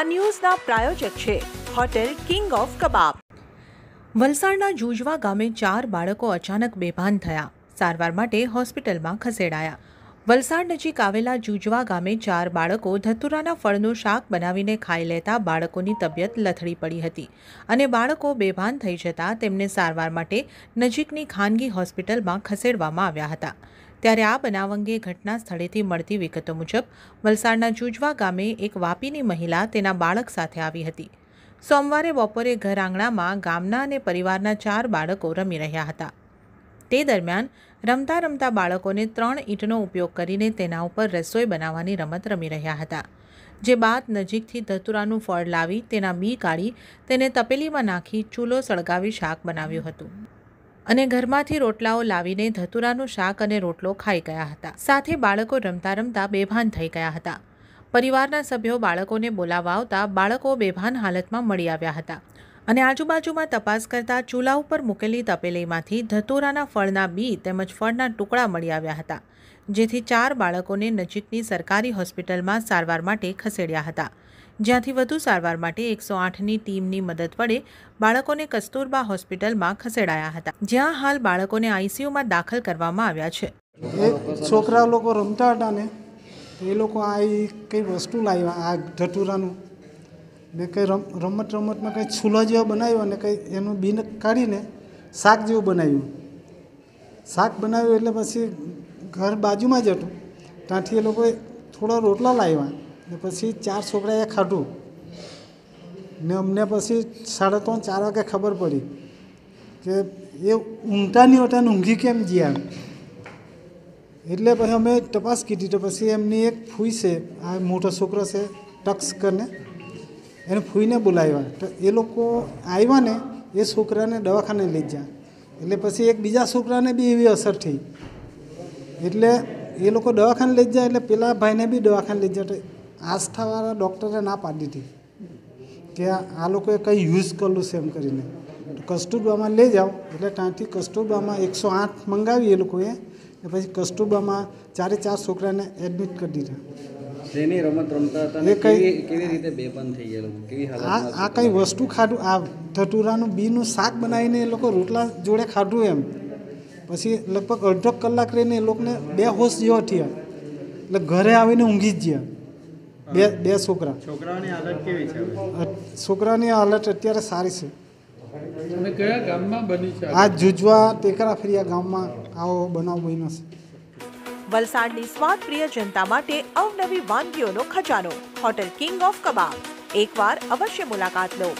આ ન્યૂઝના પ્રાયોજક છે hotel king of કબાબ વલસાડના જુજવા ગામે ચાર બાળકો અચાનક બેભાન થયા સારવાર માટે હોસ્પિટલમાં ખસેડાયા વલસાડ નજીક આવેલા જુજવા ગામે ચાર બાળકો ધતુરાના ફળનું શાક બનાવીને ખાઈ લેતા બાળકોની તબિયત લથડી પડી હતી અને બાળકો બેભાન થઈ જતાં તેમને સારવાર માટે નજીકની ખાનગી હોસ્પિટલમાં ખસેડવામાં આવ્યા હતા ત્યારે આ બનાવ અંગે ઘટના સ્થળેથી મળતી વિગતો મુજબ વલસાડના જુજવા ગામે એક વાપીની મહિલા તેના બાળક સાથે આવી હતી સોમવારે બપોરે ઘર આંગણામાં ગામના અને પરિવારના ચાર બાળકો રમી રહ્યા હતા તે દરમિયાન રમતા રમતા બાળકોને ત્રણ ઈંટનો ઉપયોગ કરીને તેના ઉપર રસોઈ બનાવવાની રમત રમી રહ્યા હતા જે બાદ નજીકથી ધતુરાનું ફળ લાવી તેના બી કાઢી તેને તપેલીમાં નાખી ચૂલો સળગાવી શાક બનાવ્યું હતું અને ઘરમાંથી રોટલાઓ લાવીને ધતુરાનું શાક અને રોટલો ખાઈ ગયા હતા સાથે બાળકો રમતા રમતા બેભાન થઈ ગયા હતા પરિવારના સભ્યો બાળકોને બોલાવવા આવતા બાળકો બેભાન હાલતમાં મળી આવ્યા હતા અને આજુબાજુમાં તપાસ કરતાં ચૂલા ઉપર મૂકેલી તપેલીમાંથી ધતુરાના ફળના બી તેમજ ફળના ટુકડા મળી આવ્યા હતા જેથી ચાર બાળકોને નજીકની સરકારી હોસ્પિટલમાં સારવાર માટે ખસેડ્યા હતા જ્યાંથી વધુ સારવાર માટે એકસો આઠની ટીમની મદદ વડે બાળકોને કસ્તુરબા હોસ્પિટલમાં ખસેડાયા હતા જ્યાં હાલ બાળકોને આઈસીયુમાં દાખલ કરવામાં આવ્યા છે છોકરા લોકો રમતા હતા ને એ લોકો આ કંઈ વસ્તુ લાવ્યા આ ઢટુરાનું ને કંઈ રમત રમતમાં કંઈ છૂલા જેવા બનાવ્યો અને કંઈ એનું બીન કાઢીને શાક જેવું બનાવ્યું શાક બનાવ્યું એટલે પછી ઘર બાજુમાં જ હતું ત્યાંથી એ લોકોએ થોડા રોટલા લાવ્યા ને પછી ચાર છોકરાએ ખાધું ને અમને પછી સાડા ત્રણ ચાર વાગે ખબર પડી કે એ ઊંઘતા નહીં હોતા ઊંઘી કેમ ગયા એટલે પછી અમે તપાસ કીધી તો પછી એમની એક ફૂઈ છે આ મોટો છોકરો છે ટક્સ કરીને એને ફૂઈને બોલાવ્યા તો એ લોકો આવ્યા ને એ છોકરાને દવાખાને લઈ ગયા એટલે પછી એક બીજા છોકરાને બી એવી અસર થઈ એટલે એ લોકો દવાખાને લઈ જાય એટલે પેલા ભાઈને બી દવાખાને લઈ જાય આસ્થાવાળા ડૉક્ટરે ના પાડી દીધી કે આ લોકોએ કંઈ યુઝ કરેલું છે એમ કરીને કસ્તુરબામાં લઈ જાઓ એટલે ત્યાંથી કસ્તુરબામાં એકસો આઠ મંગાવી એ લોકોએ એ પછી કસ્તુરબામાં ચારે ચાર છોકરાને એડમિટ કરી દીધા જેની રમત રમતા આ કઈ વસ્તુ ખાધું આ ધટુરાનું બીનું શાક બનાવીને એ લોકો રોટલા જોડે ખાધું એમ પછી લગભગ અડધો કલાક રહીને એ લોકોને બે હોશ જેવા થયા એટલે ઘરે આવીને ઊંઘી જ ગયા બે બે છોકરા છોકરાની હાલત કેવી છે છોકરાની હાલત અત્યારે સારી છે અને કયા ગામમાં બની છે આ જુજવા ટેકરા ફરિયા ગામમાં આવો બનાવ બન્યો છે વલસાડની સ્વાદ પ્રિય જનતા માટે અવનવી વાનગીઓનો ખજાનો હોટેલ કિંગ ઓફ કબાબ એકવાર અવશ્ય મુલાકાત લો